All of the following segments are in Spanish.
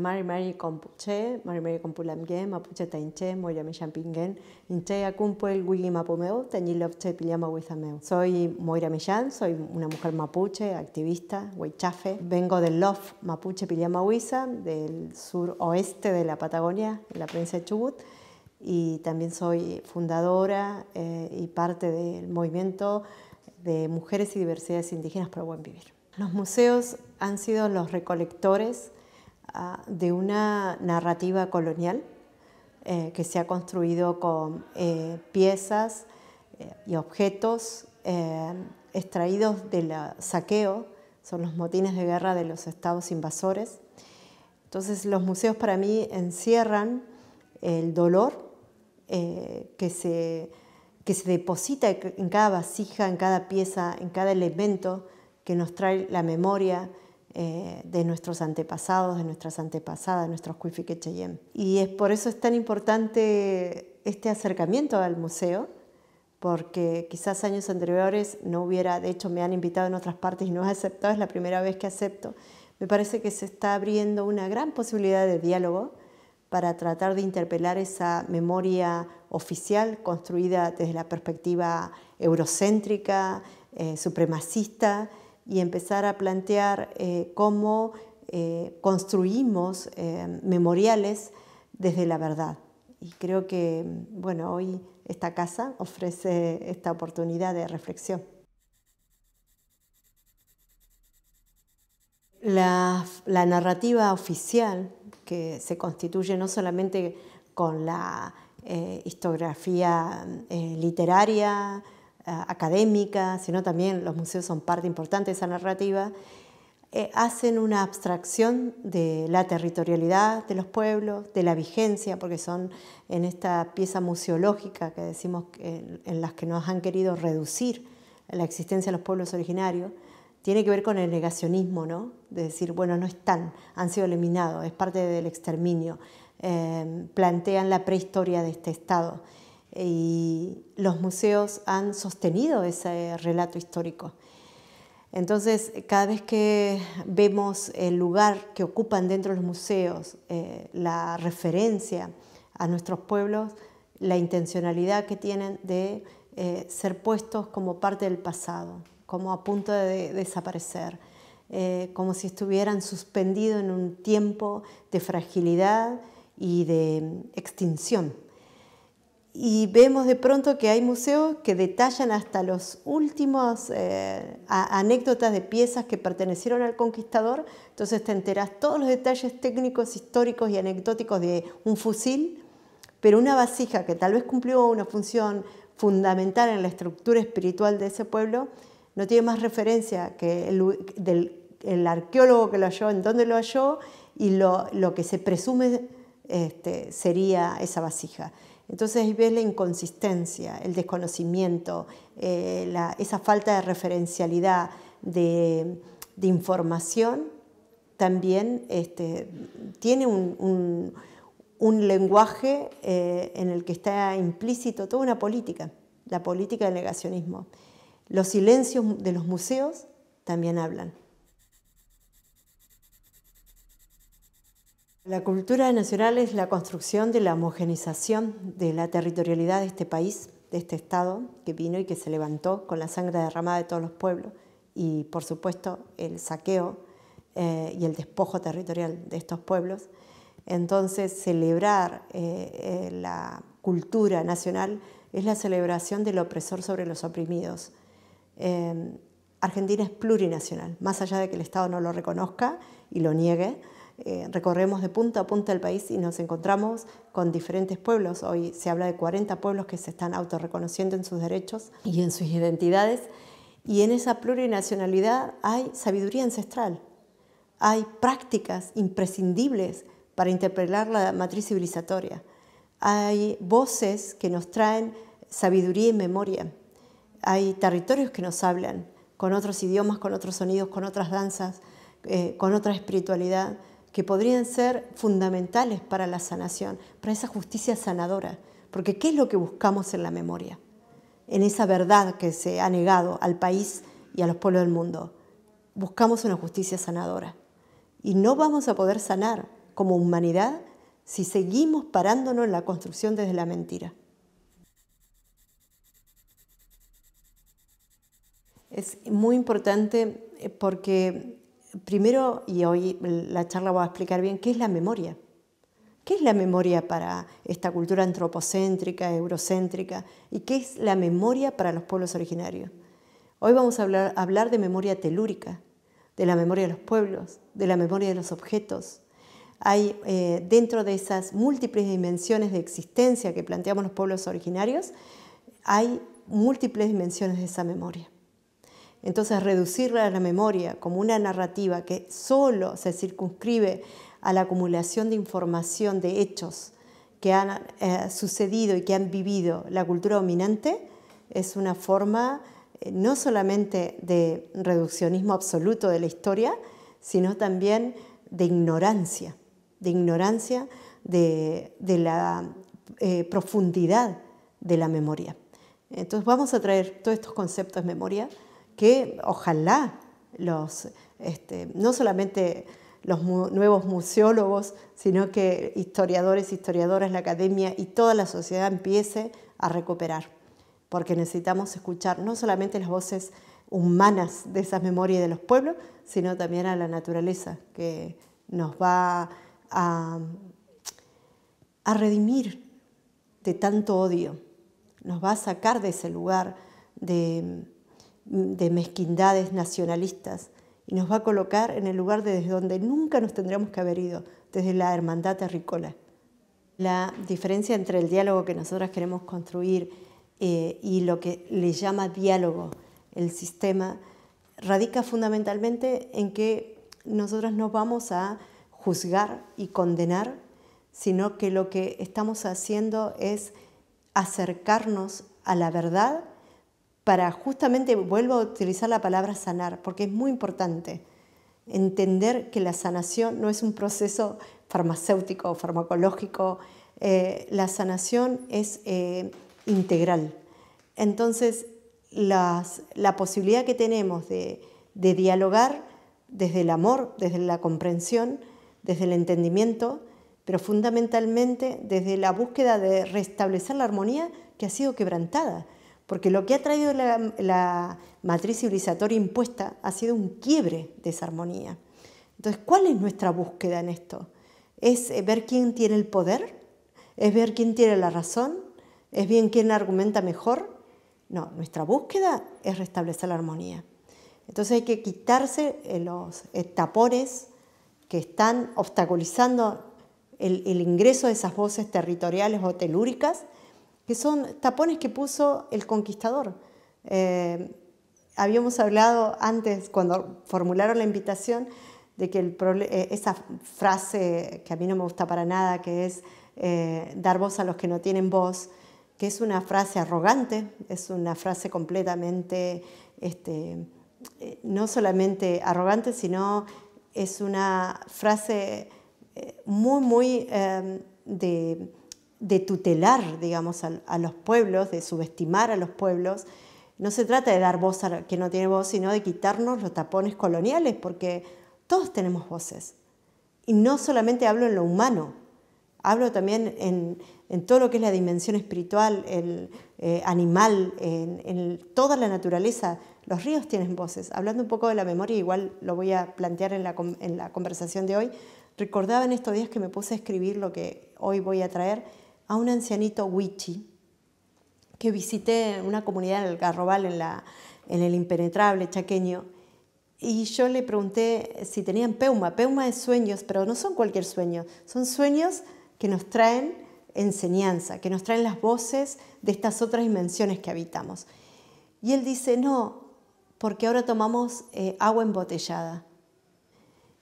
mari mari mapuche tainche, inche mapomeo, Soy Moira Millán, soy una mujer mapuche, activista, huaychafe. Vengo del LOF mapuche Piliama del sur oeste de la Patagonia, en la provincia de Chubut y también soy fundadora eh, y parte del movimiento de mujeres y diversidades indígenas para buen vivir. Los museos han sido los recolectores Ah, de una narrativa colonial eh, que se ha construido con eh, piezas eh, y objetos extraídos del saqueo, son los motines de guerra de los estados invasores. Entonces los museos para mí encierran el dolor que se, que se deposita en cada vasija, en cada pieza, en cada elemento que nos trae la memoria, eh, de nuestros antepasados, de nuestras antepasadas, de nuestros Cuifiquecheyem. Y es por eso es tan importante este acercamiento al museo, porque quizás años anteriores no hubiera, de hecho me han invitado en otras partes y no he aceptado, es la primera vez que acepto. Me parece que se está abriendo una gran posibilidad de diálogo para tratar de interpelar esa memoria oficial construida desde la perspectiva eurocéntrica, eh, supremacista, y empezar a plantear eh, cómo eh, construimos eh, memoriales desde la verdad. Y creo que, bueno, hoy esta casa ofrece esta oportunidad de reflexión. La, la narrativa oficial, que se constituye no solamente con la historiografía literaria, Ah, académica, sino también los museos son parte importante de esa narrativa, eh, hacen una abstracción de la territorialidad de los pueblos, de la vigencia, porque son en esta pieza museológica que decimos en, las que nos han querido reducir la existencia de los pueblos originarios, tiene que ver con el negacionismo, ¿no? De decir, bueno, no están, han sido eliminados, es parte del exterminio. Eh, plantean la prehistoria de este Estado. Eh, y los museos han sostenido ese relato histórico. Entonces, cada vez que vemos el lugar que ocupan dentro de los museos, eh, la referencia a nuestros pueblos, la intencionalidad que tienen de eh, ser puestos como parte del pasado, como a punto de desaparecer, como si estuvieran suspendidos en un tiempo de fragilidad y de mm, extinción y vemos de pronto que hay museos que detallan hasta los últimos eh, anécdotas de piezas que pertenecieron al conquistador, entonces te enterás todos los detalles técnicos, históricos y anecdóticos de un fusil, pero una vasija que tal vez cumplió una función fundamental en la estructura espiritual de ese pueblo, no tiene más referencia que el, arqueólogo que lo halló, en dónde lo halló y lo, que se presume este, sería esa vasija. Entonces ves la inconsistencia, el desconocimiento, eh, esa falta de referencialidad de, información también este, tiene un, lenguaje eh, en el que está implícito toda una política, la política del negacionismo. Los silencios de los museos también hablan. La cultura nacional es la construcción de la homogenización de la territorialidad de este país, de este Estado, que vino y que se levantó con la sangre derramada de todos los pueblos y, por supuesto, el saqueo eh, y el despojo territorial de estos pueblos. Entonces, celebrar eh, eh, la cultura nacional es la celebración del opresor sobre los oprimidos. Em, Argentina es plurinacional, más allá de que el Estado no lo reconozca y lo niegue, eh, recorremos de punta a punta el país y nos encontramos con diferentes pueblos. Hoy se habla de 40 pueblos que se están autorreconociendo en sus derechos y en sus identidades. Y en esa plurinacionalidad hay sabiduría ancestral, hay prácticas imprescindibles para interpelar la matriz civilizatoria, hay voces que nos traen sabiduría y memoria, hay territorios que nos hablan con otros idiomas, con otros sonidos, con otras danzas, eh, con otra espiritualidad que podrían ser fundamentales para la sanación, para esa justicia sanadora. Porque ¿qué es lo que buscamos en la memoria? En esa verdad que se ha negado al país y a los pueblos del mundo. Buscamos una justicia sanadora. Y no vamos a poder sanar como humanidad si seguimos parándonos en la construcción desde la mentira. Es muy importante eh, porque primero, y hoy la charla va a explicar bien, ¿qué es la memoria? ¿Qué es la memoria para esta cultura antropocéntrica, eurocéntrica? ¿Y qué es la memoria para los pueblos originarios? Hoy vamos a hablar, de memoria telúrica, de la memoria de los pueblos, de la memoria de los objetos. Hay eh, dentro de esas múltiples dimensiones de existencia que planteamos los pueblos originarios, hay múltiples dimensiones de esa memoria. Entonces reducirla a la memoria como una narrativa que solo se circunscribe a la acumulación de información de hechos que han eh, sucedido y que han vivido la cultura dominante es una forma eh, no solamente de reduccionismo absoluto de la historia, sino también de ignorancia, de ignorancia de, la eh, profundidad de la memoria. Entonces vamos a traer todos estos conceptos de memoria que ojalá los, este, no solamente los nuevos museólogos, sino que historiadores, historiadoras, la academia y toda la sociedad empiece a recuperar, porque necesitamos escuchar no solamente las voces humanas de esas memorias de los pueblos, sino también a la naturaleza, que nos va a redimir de tanto odio, nos va a sacar de ese lugar de de mezquindades nacionalistas y nos va a colocar en el lugar desde donde nunca nos tendríamos que haber ido, desde la hermandad terrícola. La diferencia entre el diálogo que nosotros queremos construir eh, y lo que le llama diálogo el sistema radica fundamentalmente en que nosotros no vamos a juzgar y condenar, sino que lo que estamos haciendo es acercarnos a la verdad para justamente, vuelvo a utilizar la palabra sanar, porque es muy importante entender que la sanación no es un proceso farmacéutico o farmacológico, eh, la sanación es eh, integral. Entonces, la posibilidad que tenemos de dialogar desde el amor, desde la comprensión, desde el entendimiento, pero fundamentalmente desde la búsqueda de restablecer la armonía que ha sido quebrantada porque lo que ha traído la, matriz civilizatoria impuesta ha sido un quiebre de esa armonía. Entonces, ¿cuál es nuestra búsqueda en esto? ¿Es eh, ver quién tiene el poder? ¿Es ver quién tiene la razón? ¿Es bien quién argumenta mejor? No, nuestra búsqueda es restablecer la armonía. Entonces hay que quitarse eh, los tapones que están obstaculizando el ingreso de esas voces territoriales o telúricas que son tapones que puso el conquistador. Eh, habíamos hablado antes, cuando formularon la invitación, de que eh, esa frase que a mí no me gusta para nada, que es eh, dar voz a los que no tienen voz, que es una frase arrogante, es una frase completamente, este, no solamente arrogante, sino es una frase muy, muy de de tutelar, digamos, a, los pueblos, de subestimar a los pueblos. No se trata de dar voz a que no tiene voz, sino de quitarnos los tapones coloniales, porque todos tenemos voces. Y no solamente hablo en lo humano, hablo también en, todo lo que es la dimensión espiritual, el eh, animal, en, toda la naturaleza. Los ríos tienen voces. Hablando un poco de la memoria, igual lo voy a plantear en la, en la conversación de hoy, recordaba en estos días que me puse a escribir lo que hoy voy a traer a un ancianito wichi que visité en una comunidad en el Garrobal, en, la, en el impenetrable chaqueño, y yo le pregunté si tenían peuma. Peuma de sueños, pero no son cualquier sueño, son sueños que nos traen enseñanza, que nos traen las voces de estas otras dimensiones que habitamos. Y él dice, no, porque ahora tomamos eh, agua embotellada.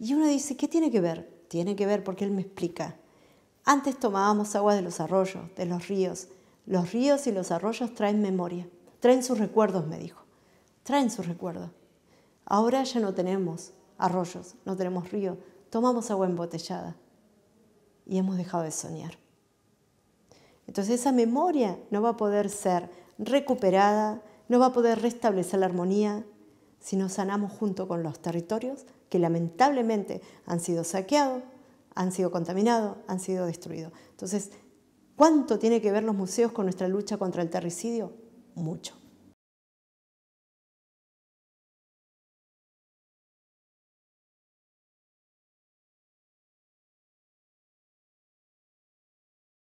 Y uno dice, ¿qué tiene que ver? Tiene que ver porque él me explica. Antes tomábamos agua de los arroyos, de los ríos. Los ríos y los arroyos traen memoria, traen sus recuerdos, me dijo. Traen sus recuerdos. Ahora ya no tenemos arroyos, no tenemos río, tomamos agua embotellada y hemos dejado de soñar. Entonces esa memoria no va a poder ser recuperada, no va a poder restablecer la armonía si no sanamos junto con los territorios que lamentablemente han sido saqueados, han sido contaminados, han sido destruidos. Entonces, ¿cuánto tiene que ver los museos con nuestra lucha contra el terricidio? Mucho.